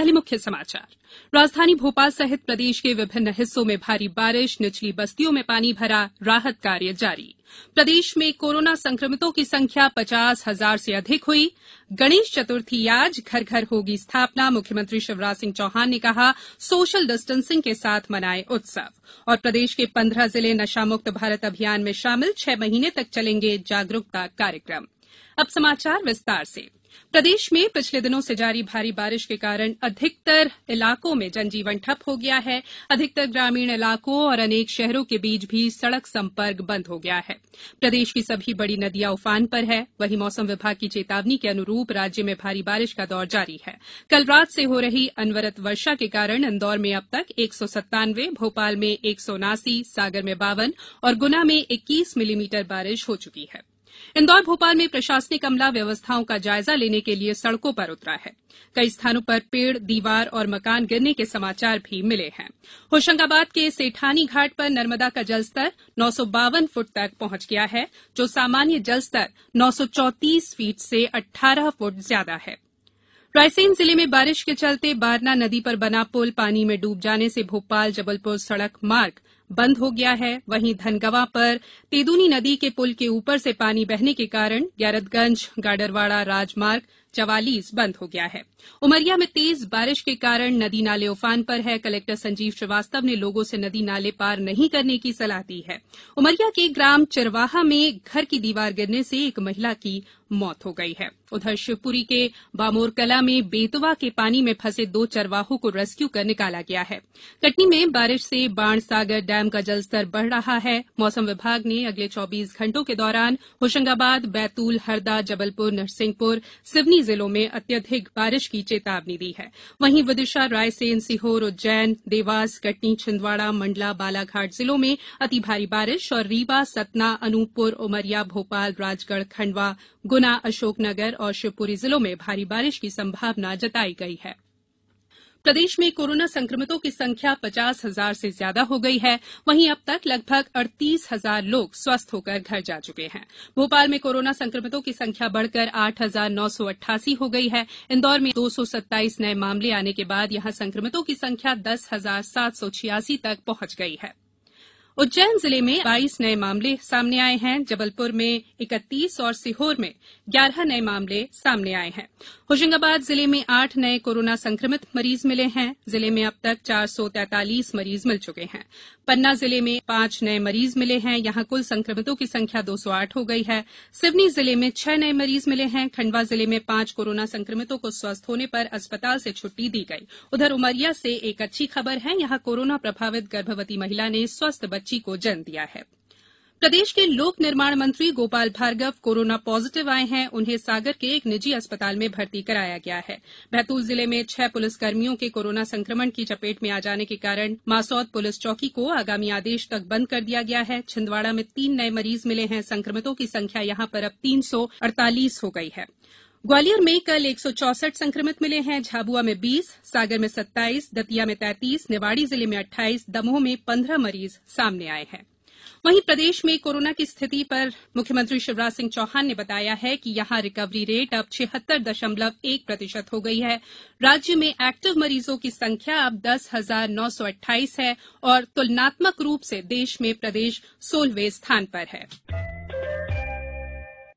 पहले मुख्य समाचार राजधानी भोपाल सहित प्रदेश के विभिन्न हिस्सों में भारी बारिश निचली बस्तियों में पानी भरा राहत कार्य जारी प्रदेश में कोरोना संक्रमितों की संख्या पचास हजार से अधिक हुई गणेश चतुर्थी आज घर घर होगी स्थापना मुख्यमंत्री शिवराज सिंह चौहान ने कहा सोशल डिस्टेंसिंग के साथ मनाये उत्सव और प्रदेश के पन्द्रह जिले नशामुक्त भारत अभियान में शामिल छह महीने तक चलेंगे जागरूकता कार्यक्रम बारिश प्रदेश में पिछले दिनों से जारी भारी बारिश के कारण अधिकतर इलाकों में जनजीवन ठप हो गया है अधिकतर ग्रामीण इलाकों और अनेक शहरों के बीच भी सड़क संपर्क बंद हो गया है प्रदेश की सभी बड़ी नदियां उफान पर है वहीं मौसम विभाग की चेतावनी के अनुरूप राज्य में भारी बारिश का दौर जारी है कल रात से हो रही अनवरत वर्षा के कारण इंदौर में अब तक एक सौ सत्तानवे भोपाल में एक सौ उनासी सागर में बावन और गुना में इक्कीस मिलीमीटर बारिश हो चुकी है इंदौर भोपाल में प्रशासनिक अमला व्यवस्थाओं का जायजा लेने के लिए सड़कों पर उतरा है कई स्थानों पर पेड़ दीवार और मकान गिरने के समाचार भी मिले हैं होशंगाबाद के सेठानी घाट पर नर्मदा का जलस्तर नौ सौ बावन फुट तक पहुंच गया है जो सामान्य जलस्तर नौ सौ चौंतीस फीट से अट्ठारह फुट ज्यादा है रायसेन जिले में बारिश के चलते बारना नदी पर बना पुल पानी में डूब जाने से भोपाल जबलपुर सड़क मार्ग बंद हो गया है वहीं धनगवा पर तेदूनी नदी के पुल के ऊपर से पानी बहने के कारण ग्यारतगंज गाडरवाड़ा राजमार्ग चवालीस बंद हो गया है उमरिया में तेज बारिश के कारण नदी नाले उफान पर है कलेक्टर संजीव श्रीवास्तव ने लोगों से नदी नाले पार नहीं करने की सलाह दी है उमरिया के ग्राम चिरवाहा में घर की दीवार गिरने से एक महिला की मौत हो गई है उधर शिवपुरी के बामोरकला में बेतवा के पानी में फंसे दो चरवाहों को रेस्क्यू कर निकाला गया है कटनी में बारिश से सागर डैम का जलस्तर बढ़ रहा है मौसम विभाग ने अगले चौबीस घंटों के दौरान होशंगाबाद बैतूल हरदा जबलपुर नरसिंहपुर सिवनी जिलों में अत्यधिक बारिश की चेतावनी दी है वहीं विदिशा रायसेन सीहोर उज्जैन देवास कटनी छिंदवाड़ा मंडला बालाघाट जिलों में अति भारी बारिश और रीवा सतना अनूपपुर उमरिया भोपाल राजगढ़ खंडवा गुना अशोकनगर और शिवपुरी जिलों में भारी बारिश की संभावना जताई गई है प्रदेश में कोरोना संक्रमितों की संख्या पचास हजार से ज्यादा हो गई है वहीं अब तक लगभग अड़तीस हजार लोग स्वस्थ होकर घर जा चुके हैं भोपाल में कोरोना संक्रमितों की संख्या बढ़कर आठ हजार नौ सौ अट्ठासी हो गई है इंदौर में दो सौ सत्ताईस नए मामले आने के बाद यहां संक्रमितों की संख्या दस हजार सात सौ छियासी तक पहुंच गई है उज्जैन जिले में बाईस नये मामले सामने आये हैं जबलपुर में इकतीस और सीहोर में ग्यारह नये मामले सामने आये हैं होशंगाबाद जिले में आठ नये कोरोना संक्रमित मरीज मिले हैं जिले में अब तक चार सौ मरीज मिल चुके हैं पन्ना जिले में पांच नये मरीज मिले हैं यहां कुल संक्रमितों की संख्या दो सौ आठ हो गई है सिवनी जिले में छह नये मरीज मिले हैं खंडवा जिले में पांच कोरोना संक्रमितों को स्वस्थ होने पर अस्पताल से छुट्टी दी गई उधर उमरिया से एक अच्छी खबर है यहां कोरोना प्रभावित गर्भवती महिला ने स्वस्थ बच्ची को जन्म दिया है प्रदेश के लोक निर्माण मंत्री गोपाल भार्गव कोरोना पॉजिटिव आये हैं उन्हें सागर के एक निजी अस्पताल में भर्ती कराया गया है बैतूल जिले में छह पुलिसकर्मियों के कोरोना संक्रमण की चपेट में आ जाने के कारण मासौद पुलिस चौकी को आगामी आदेश तक बंद कर दिया गया है छिंदवाड़ा में तीन नये मरीज मिले हैं संक्रमितों की संख्या यहां पर अब तीन सौ अड़तालीस हो गई है ग्वालियर में कल एक सौ चौसठ संक्रमित मिले हैं झाबुआ में बीस सागर में सत्ताईस दतिया में तैंतीस निवाड़ी जिले में अट्ठाईस दमोह में 15 मरीज सामने आये हैं वहीं प्रदेश में कोरोना की स्थिति पर मुख्यमंत्री शिवराज सिंह चौहान ने बताया है कि यहां रिकवरी रेट अब छिहत्तर दशमलव एक प्रतिशत हो गई है राज्य में एक्टिव मरीजों की संख्या अब दस हजार नौ सौ अट्ठाईस है और तुलनात्मक रूप से देश में प्रदेश सोलहवें स्थान पर है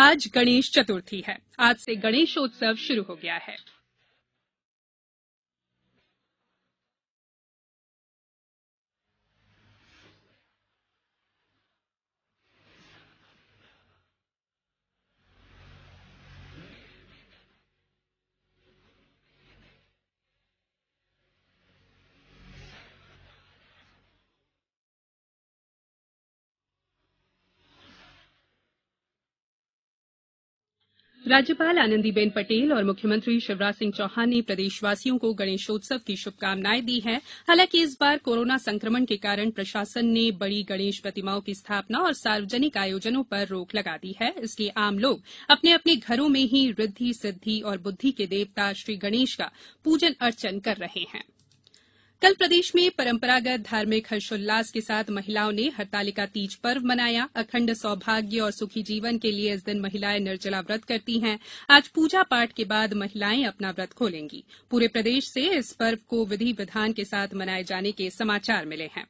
आज गणेश चतुर्थी है आज से गणेशोत्सव शुरू हो गया है राज्यपाल आनंदीबेन पटेल और मुख्यमंत्री शिवराज सिंह चौहान ने प्रदेशवासियों को गणेशोत्सव की शुभकामनाएं दी हैं हालांकि इस बार कोरोना संक्रमण के कारण प्रशासन ने बड़ी गणेश प्रतिमाओं की स्थापना और सार्वजनिक आयोजनों पर रोक लगा दी है इसलिए आम लोग अपने अपने घरों में ही रिद्धि सिद्धि और बुद्धि के देवता श्री गणेश का पूजन अर्चन कर रहे हैं कल प्रदेश में परंपरागत धार्मिक हर्षोल्लास के साथ महिलाओं ने हरतालिका तीज पर्व मनाया अखंड सौभाग्य और सुखी जीवन के लिए इस दिन महिलाएं निर्जला व्रत करती हैं आज पूजा पाठ के बाद महिलाएं अपना व्रत खोलेंगी पूरे प्रदेश से इस पर्व को विधि विधान के साथ मनाये जाने के समाचार मिले हैं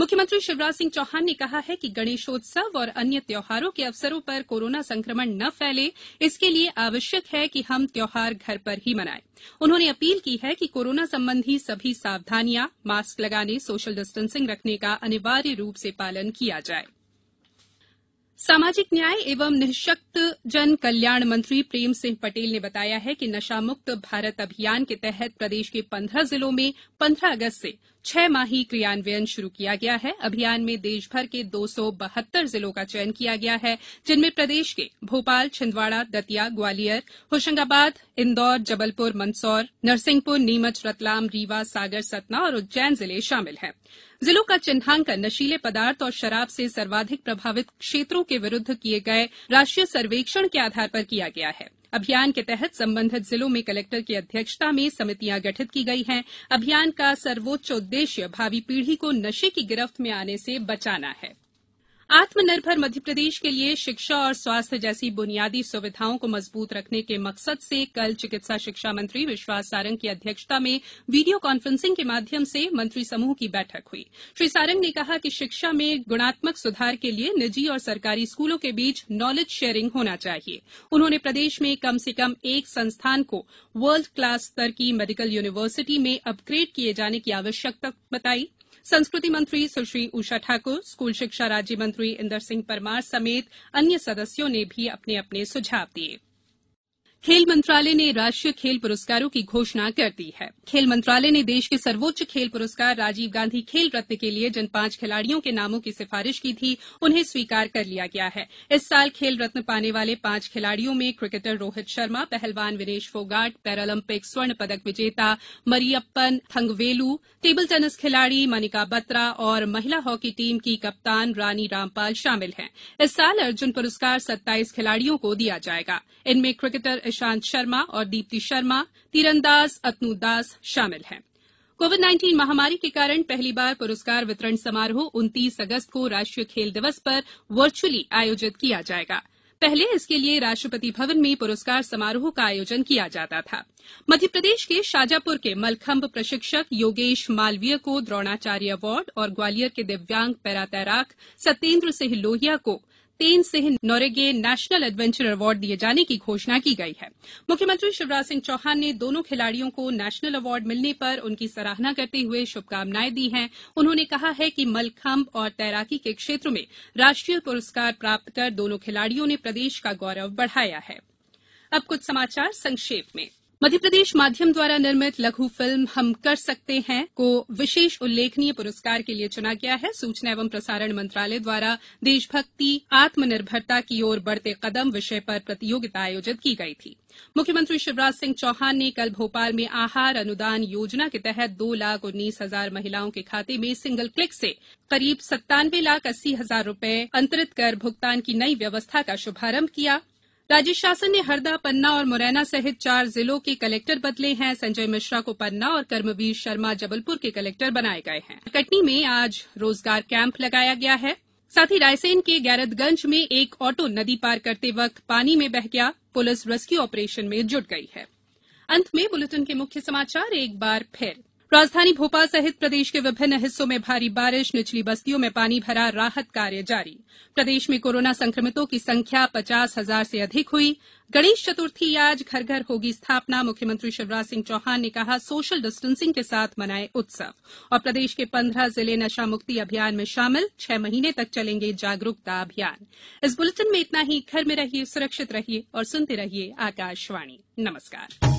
मुख्यमंत्री शिवराज सिंह चौहान ने कहा है कि गणेशोत्सव और अन्य त्यौहारों के अवसरों पर कोरोना संक्रमण न फैले इसके लिए आवश्यक है कि हम त्यौहार घर पर ही मनाएं उन्होंने अपील की है कि कोरोना संबंधी सभी सावधानियां मास्क लगाने सोशल डिस्टेंसिंग रखने का अनिवार्य रूप से पालन किया जाए सामाजिक न्याय एवं निःशक्त जन कल्याण मंत्री प्रेम सिंह पटेल ने बताया है कि नशामुक्त भारत अभियान के तहत प्रदेश के 15 जिलों में 15 अगस्त से छह माही क्रियान्वयन शुरू किया गया है अभियान में देशभर के दो सौ बहत्तर जिलों का चयन किया गया है जिनमें प्रदेश के भोपाल छिंदवाड़ा दतिया ग्वालियर होशंगाबाद इंदौर जबलपुर मंदसौर नरसिंहपुर नीमच रतलाम रीवा सागर सतना और उज्जैन जिले शामिल हैं जिलों का चिन्हांकन नशीले पदार्थ और शराब से सर्वाधिक प्रभावित क्षेत्रों के विरूद्व किए गए राष्ट्रीय सर्वेक्षण के आधार पर किया गया है अभियान के तहत संबंधित जिलों में कलेक्टर की अध्यक्षता में समितियां गठित की गई हैं अभियान का सर्वोच्च उद्देश्य भावी पीढ़ी को नशे की गिरफ्त में आने से बचाना है आत्मनिर्भर मध्यप्रदेश के लिए शिक्षा और स्वास्थ्य जैसी बुनियादी सुविधाओं को मजबूत रखने के मकसद से कल चिकित्सा शिक्षा मंत्री विश्वास सारंग की अध्यक्षता में वीडियो कांफ्रेंसिंग के माध्यम से मंत्री समूह की बैठक हुई श्री सारंग ने कहा कि शिक्षा में गुणात्मक सुधार के लिए निजी और सरकारी स्कूलों के बीच नॉलेज शेयरिंग होना चाहिए उन्होंने प्रदेश में कम से कम एक संस्थान को वर्ल्ड क्लास स्तर की मेडिकल यूनिवर्सिटी में अपग्रेड किए जाने की आवश्यकता बताई संस्कृति मंत्री सुश्री उषा ठाकुर स्कूल शिक्षा राज्य मंत्री इंदर सिंह परमार समेत अन्य सदस्यों ने भी अपने अपने सुझाव दिये खेल मंत्रालय ने राष्ट्रीय खेल पुरस्कारों की घोषणा कर दी है खेल मंत्रालय ने देश के सर्वोच्च खेल पुरस्कार राजीव गांधी खेल रत्न के लिए जिन पांच खिलाड़ियों के नामों की सिफारिश की थी उन्हें स्वीकार कर लिया गया है इस साल खेल रत्न पाने वाले पांच खिलाड़ियों में क्रिकेटर रोहित शर्मा पहलवान विनेश फोगाट पैरालंपिक स्वर्ण पदक विजेता मरियप्पन थंगवेलू टेबल टेनिस खिलाड़ी मनिका बत्रा और महिला हॉकी टीम की कप्तान रानी रामपाल शामिल हैं इस साल अर्जुन पुरस्कार सत्ताईस खिलाड़ियों को दिया जाएगा इनमें क्रिकेटर प्रशांत शर्मा और दीप्ति शर्मा तीरंदाज अतनू दास शामिल हैं कोविड नाइन्टीन महामारी के कारण पहली बार पुरस्कार वितरण समारोह उनतीस अगस्त को राष्ट्रीय खेल दिवस पर वर्चुअली आयोजित किया जाएगा पहले इसके लिए राष्ट्रपति भवन में पुरस्कार समारोह का आयोजन किया जाता था मध्यप्रदेश के शाजापुर के मलखंभ प्रशिक्षक योगेश मालवीय को द्रोणाचार्य अवार्ड और ग्वालियर के दिव्यांग पैरा तैराक सत्येन्द्र सिंह लोहिया को Tenzing Norgay national adventure award दिये जाने की घोषणा की गई है मुख्यमंत्री शिवराज सिंह चौहान ने दोनों खिलाड़ियों को नेशनल अवार्ड मिलने पर उनकी सराहना करते हुए शुभकामनाएं दी हैं उन्होंने कहा है कि मलखम्ब और तैराकी के क्षेत्र में राष्ट्रीय पुरस्कार प्राप्त कर दोनों खिलाड़ियों ने प्रदेश का गौरव बढ़ाया है मध्यप्रदेश माध्यम द्वारा निर्मित लघु फिल्म हम कर सकते हैं को विशेष उल्लेखनीय पुरस्कार के लिए चुना गया है सूचना एवं प्रसारण मंत्रालय द्वारा देशभक्ति आत्मनिर्भरता की ओर बढ़ते कदम विषय पर प्रतियोगिता आयोजित की गई थी मुख्यमंत्री शिवराज सिंह चौहान ने कल भोपाल में आहार अनुदान योजना के तहत दो लाख उन्नीस हजार महिलाओं के खाते में सिंगल क्लिक से करीब सत्तानवे लाख अस्सी हजार रूपये अंतरित कर भुगतान की नई व्यवस्था का शुभारंभ किया राज्य शासन ने हरदा पन्ना और मुरैना सहित चार जिलों के कलेक्टर बदले हैं संजय मिश्रा को पन्ना और कर्मवीर शर्मा जबलपुर के कलेक्टर बनाये गये हैं कटनी में आज रोजगार कैंप लगाया गया है साथ ही रायसेन के गैरतगंज में एक ऑटो नदी पार करते वक्त पानी में बह गया पुलिस रेस्क्यू ऑपरेशन में जुट गई है अंत में बुलेटिन के मुख्य समाचार एक बार फिर राजधानी भोपाल सहित प्रदेश के विभिन्न हिस्सों में भारी बारिश निचली बस्तियों में पानी भरा राहत कार्य जारी प्रदेश में कोरोना संक्रमितों की संख्या पचास हजार से अधिक हुई गणेश चतुर्थी आज घर घर होगी स्थापना मुख्यमंत्री शिवराज सिंह चौहान ने कहा सोशल डिस्टेंसिंग के साथ मनाये उत्सव और प्रदेश के पन्द्रह जिले नशा मुक्ति अभियान में शामिल छह महीने तक चलेंगे जागरूकता अभियान इस बुलेटिन में इतना ही घर में रहिए सुरक्षित रहिए और सुनते रहिए आकाशवाणी नमस्कार